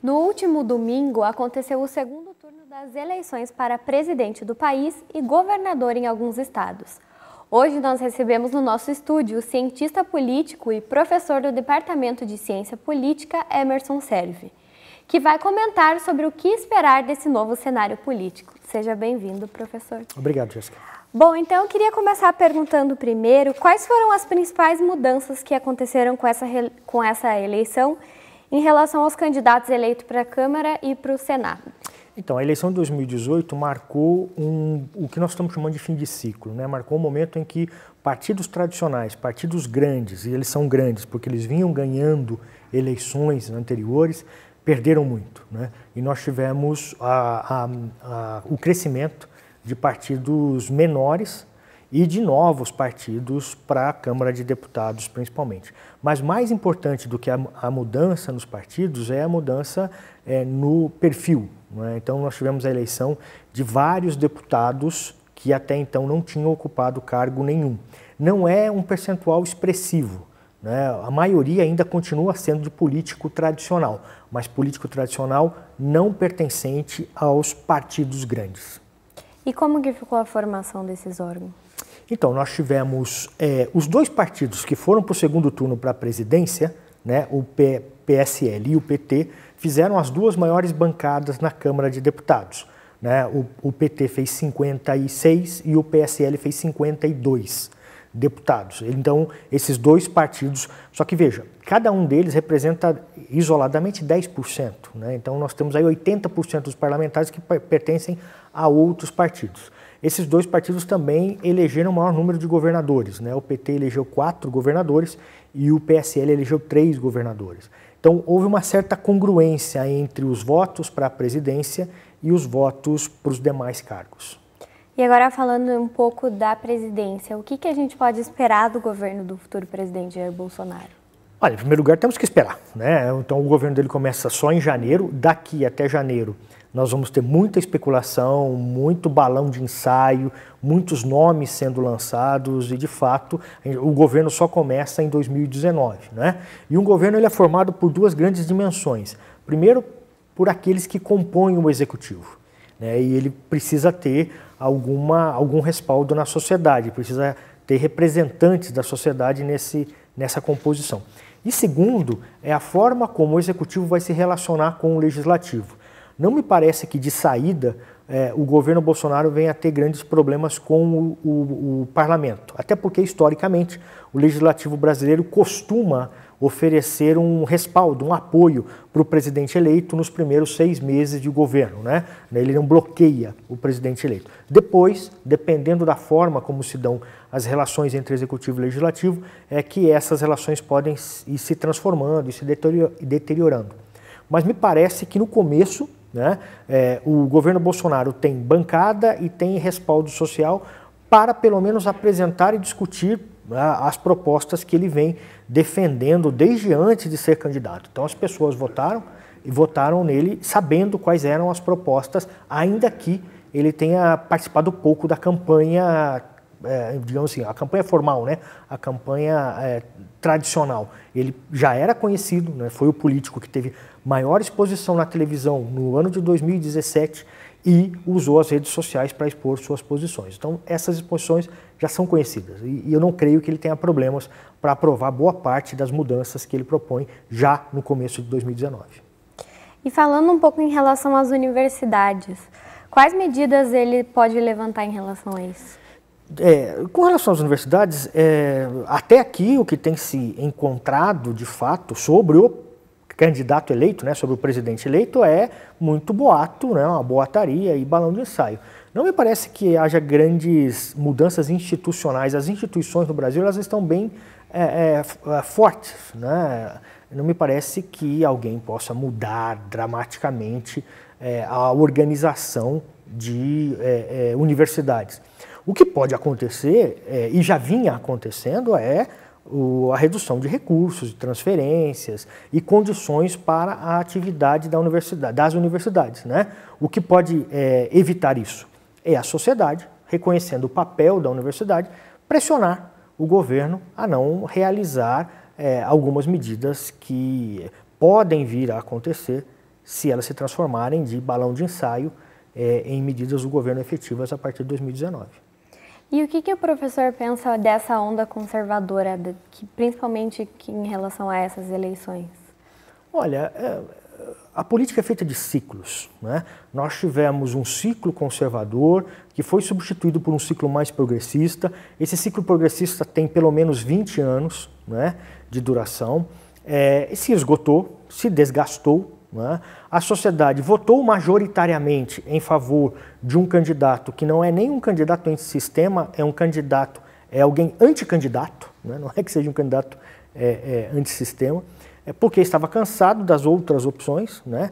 No último domingo, aconteceu o segundo turno das eleições para presidente do país e governador em alguns estados. Hoje nós recebemos no nosso estúdio o cientista político e professor do Departamento de Ciência Política, Emerson Serve, que vai comentar sobre o que esperar desse novo cenário político. Seja bem-vindo, professor. Obrigado, Jéssica. Bom, então eu queria começar perguntando primeiro quais foram as principais mudanças que aconteceram com essa, com essa eleição em relação aos candidatos eleitos para a Câmara e para o Senado? Então, a eleição de 2018 marcou um, o que nós estamos chamando de fim de ciclo, né? marcou um momento em que partidos tradicionais, partidos grandes, e eles são grandes porque eles vinham ganhando eleições anteriores, perderam muito. Né? E nós tivemos a, a, a, o crescimento de partidos menores e de novos partidos para a Câmara de Deputados, principalmente. Mas mais importante do que a, a mudança nos partidos é a mudança é, no perfil. É? Então, nós tivemos a eleição de vários deputados que até então não tinham ocupado cargo nenhum. Não é um percentual expressivo. Né? A maioria ainda continua sendo de político tradicional, mas político tradicional não pertencente aos partidos grandes. E como que ficou a formação desses órgãos? Então, nós tivemos é, os dois partidos que foram para o segundo turno para a presidência, né, o P PSL e o PT, fizeram as duas maiores bancadas na Câmara de Deputados. Né? O, o PT fez 56 e o PSL fez 52 deputados. Então, esses dois partidos, só que veja, cada um deles representa isoladamente 10%. Né? Então, nós temos aí 80% dos parlamentares que pertencem a outros partidos. Esses dois partidos também elegeram o maior número de governadores. Né? O PT elegeu quatro governadores e o PSL elegeu três governadores. Então houve uma certa congruência entre os votos para a presidência e os votos para os demais cargos. E agora falando um pouco da presidência, o que, que a gente pode esperar do governo do futuro presidente Jair Bolsonaro? Olha, em primeiro lugar temos que esperar, né? Então o governo dele começa só em janeiro, daqui até janeiro nós vamos ter muita especulação, muito balão de ensaio, muitos nomes sendo lançados e de fato o governo só começa em 2019, né? E um governo ele é formado por duas grandes dimensões. Primeiro, por aqueles que compõem o executivo, né? E ele precisa ter alguma algum respaldo na sociedade, precisa ter representantes da sociedade nesse nessa composição. E segundo, é a forma como o executivo vai se relacionar com o legislativo. Não me parece que de saída é, o governo Bolsonaro venha a ter grandes problemas com o, o, o parlamento. Até porque, historicamente, o legislativo brasileiro costuma oferecer um respaldo, um apoio para o presidente eleito nos primeiros seis meses de governo. Né? Ele não bloqueia o presidente eleito. Depois, dependendo da forma como se dão as relações entre executivo e legislativo, é que essas relações podem ir se transformando e se deteriorando. Mas me parece que no começo né? É, o governo Bolsonaro tem bancada e tem respaldo social para pelo menos apresentar e discutir né, as propostas que ele vem defendendo desde antes de ser candidato. Então as pessoas votaram e votaram nele sabendo quais eram as propostas, ainda que ele tenha participado pouco da campanha é, digamos assim, a campanha formal, né? a campanha é, tradicional. Ele já era conhecido, né? foi o político que teve maior exposição na televisão no ano de 2017 e usou as redes sociais para expor suas posições. Então, essas exposições já são conhecidas e, e eu não creio que ele tenha problemas para aprovar boa parte das mudanças que ele propõe já no começo de 2019. E falando um pouco em relação às universidades, quais medidas ele pode levantar em relação a isso? É, com relação às universidades, é, até aqui o que tem se encontrado de fato sobre o candidato eleito, né, sobre o presidente eleito, é muito boato, né, uma boataria e balão de ensaio. Não me parece que haja grandes mudanças institucionais. As instituições no Brasil elas estão bem é, é, é fortes. Né? Não me parece que alguém possa mudar dramaticamente é, a organização de universidades. O que pode acontecer, é, e já vinha acontecendo, é o, a redução de recursos, de transferências e condições para a atividade da universidade, das universidades. Né? O que pode é, evitar isso é a sociedade, reconhecendo o papel da universidade, pressionar o governo a não realizar é, algumas medidas que podem vir a acontecer se elas se transformarem de balão de ensaio é, em medidas do governo efetivas a partir de 2019. E o que, que o professor pensa dessa onda conservadora, que, principalmente em relação a essas eleições? Olha, é, a política é feita de ciclos. Né? Nós tivemos um ciclo conservador que foi substituído por um ciclo mais progressista. Esse ciclo progressista tem pelo menos 20 anos né, de duração. É, se esgotou, se desgastou, é? A sociedade votou majoritariamente em favor de um candidato que não é nem um candidato anti-sistema, é um candidato, é alguém anticandidato, não é, não é que seja um candidato é, é, antissistema, é porque estava cansado das outras opções. Né?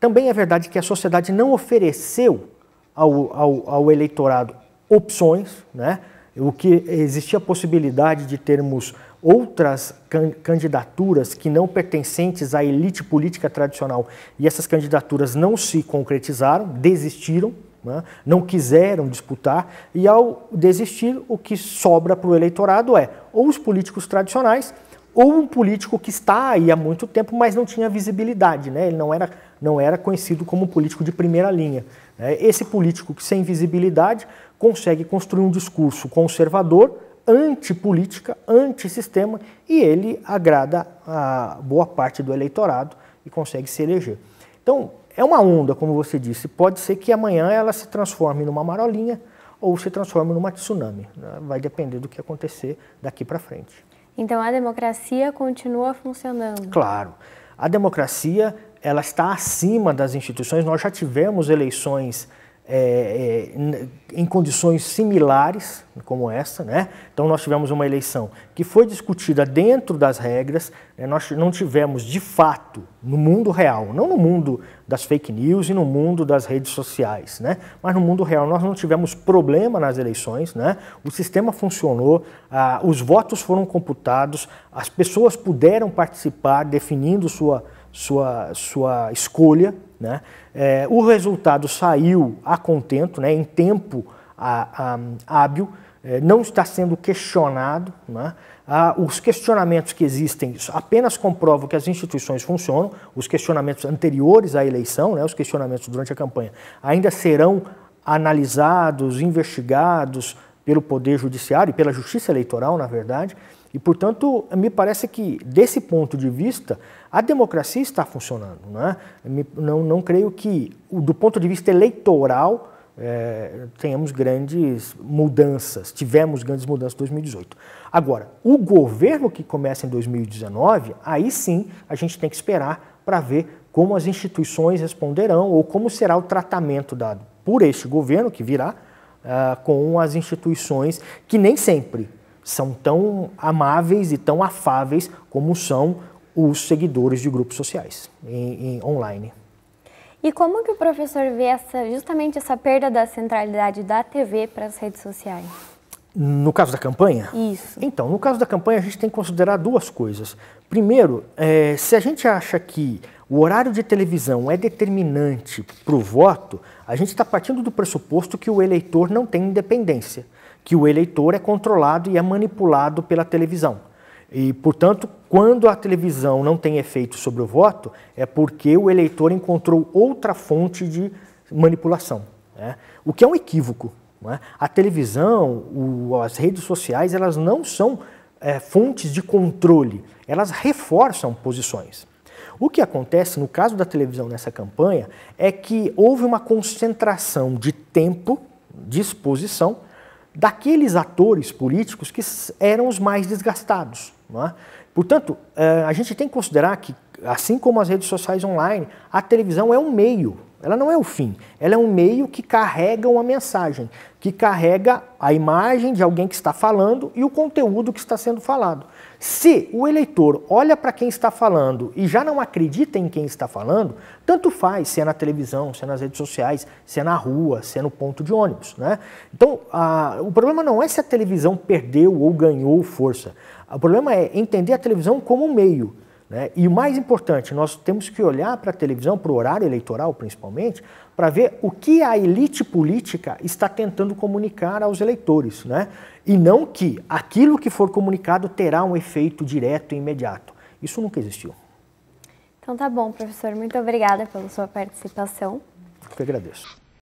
Também é verdade que a sociedade não ofereceu ao, ao, ao eleitorado opções, né? o que existia a possibilidade de termos outras can candidaturas que não pertencentes à elite política tradicional e essas candidaturas não se concretizaram, desistiram, né? não quiseram disputar, e ao desistir, o que sobra para o eleitorado é ou os políticos tradicionais ou um político que está aí há muito tempo, mas não tinha visibilidade, né? ele não era, não era conhecido como político de primeira linha. Né? Esse político que sem visibilidade consegue construir um discurso conservador antipolítica, antissistema, e ele agrada a boa parte do eleitorado e consegue se eleger. Então, é uma onda, como você disse, pode ser que amanhã ela se transforme numa marolinha ou se transforme numa tsunami. Né? Vai depender do que acontecer daqui para frente. Então, a democracia continua funcionando? Claro. A democracia ela está acima das instituições. Nós já tivemos eleições é, é em condições similares como essa. Né? Então, nós tivemos uma eleição que foi discutida dentro das regras, né? nós não tivemos de fato no mundo real, não no mundo das fake news e no mundo das redes sociais, né? mas no mundo real nós não tivemos problema nas eleições, né? o sistema funcionou, ah, os votos foram computados, as pessoas puderam participar definindo sua sua, sua escolha. Né? É, o resultado saiu a contento, né? em tempo a, a, hábil, é, não está sendo questionado. Né? Ah, os questionamentos que existem apenas comprovam que as instituições funcionam, os questionamentos anteriores à eleição, né? os questionamentos durante a campanha, ainda serão analisados, investigados pelo Poder Judiciário e pela Justiça Eleitoral, na verdade. E, portanto, me parece que, desse ponto de vista, a democracia está funcionando. Né? Não, não creio que, do ponto de vista eleitoral, é, tenhamos grandes mudanças, tivemos grandes mudanças em 2018. Agora, o governo que começa em 2019, aí sim a gente tem que esperar para ver como as instituições responderão ou como será o tratamento dado por este governo que virá uh, com as instituições que nem sempre são tão amáveis e tão afáveis como são os seguidores de grupos sociais em, em online. E como que o professor vê essa, justamente essa perda da centralidade da TV para as redes sociais? No caso da campanha? Isso. Então, no caso da campanha, a gente tem que considerar duas coisas. Primeiro, é, se a gente acha que o horário de televisão é determinante para o voto, a gente está partindo do pressuposto que o eleitor não tem independência que o eleitor é controlado e é manipulado pela televisão. E, portanto, quando a televisão não tem efeito sobre o voto, é porque o eleitor encontrou outra fonte de manipulação, né? o que é um equívoco. Né? A televisão, o, as redes sociais, elas não são é, fontes de controle, elas reforçam posições. O que acontece no caso da televisão nessa campanha é que houve uma concentração de tempo, de exposição, daqueles atores políticos que eram os mais desgastados. É? Portanto, eh, a gente tem que considerar que, assim como as redes sociais online, a televisão é um meio ela não é o fim, ela é um meio que carrega uma mensagem, que carrega a imagem de alguém que está falando e o conteúdo que está sendo falado. Se o eleitor olha para quem está falando e já não acredita em quem está falando, tanto faz se é na televisão, se é nas redes sociais, se é na rua, se é no ponto de ônibus. Né? Então, a, o problema não é se a televisão perdeu ou ganhou força. O problema é entender a televisão como um meio né? E o mais importante, nós temos que olhar para a televisão, para o horário eleitoral principalmente, para ver o que a elite política está tentando comunicar aos eleitores. Né? E não que aquilo que for comunicado terá um efeito direto e imediato. Isso nunca existiu. Então tá bom, professor. Muito obrigada pela sua participação. Eu que agradeço.